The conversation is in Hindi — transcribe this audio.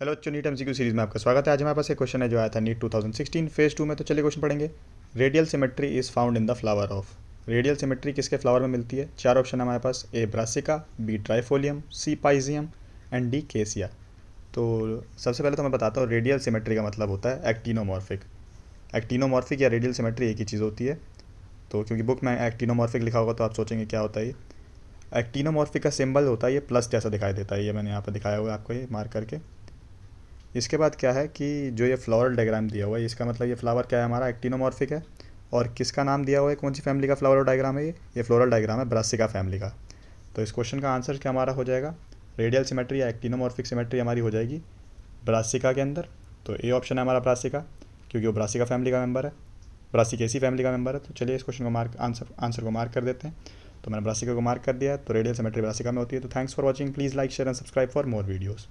हेलो बच्चों नीट एम सीरीज में आपका स्वागत है आज हमारे पास एक क्वेश्चन है जो आया था नीट 2016 फेज टू में तो चलिए क्वेश्चन पढ़ेंगे radial symmetry is found in the flower of radial symmetry किसके फ्लावर में मिलती है चार ऑप्शन हमारे पास A Brassica B Trifolium C Pisum and D Cassia तो सबसे पहले तो मैं बताता हूँ रेडियल सिमेट्री का मतलब होता है एक्टिनोमॉर्फिक एक्टिनोमॉर्फिक या रेडियल सिमेट्री एक ही चीज़ होती है तो क्योंकि बुक में एक्टिनोमॉर्फिक लिखा होगा तो आप सोचेंगे क्या होता है ये एक्टिनोमॉर्फिक का सिंबल होता है ये प्लस जैसा दिखाई देता है ये मैंने यहाँ पर दिखाया हुआ है आपको ये मार्क करके इसके बाद क्या है कि जो ये फ्लावर डायग्राम दिया हुआ है इसका मतलब ये फ्लावर क्या है हमारा एक्टिनोमॉर्फिक है और किसका नाम दिया हुआ है कौन सी फैमिली का फ्लावर डायग्राम है ये ये फ्लोरल डायग्राम है ब्रासिका फैमिली का तो इस क्वेश्चन का आंसर क्या हमारा हो जाएगा रेडियल सिमेट्री या एक्टिनोमॉर्फिक सिमेट्री हमारी हो जाएगी ब्रासिका के अंदर तो ए ऑप्शन है हमारा ब्रासिका क्योंकि वो ब्रासिका फैमिली का मेम्बर है ऐसी फैमिली का मेम्बर है तो चलिए इस क्वेश्चन को मार्क आंसर आंसर को मार्क कर देते हैं तो मैंने ब्रासिका को मार्क कर दिया तो रेडियल सिमेट्री ब्रासिका में होती है तो thanks for watching please like share and subscribe for more videos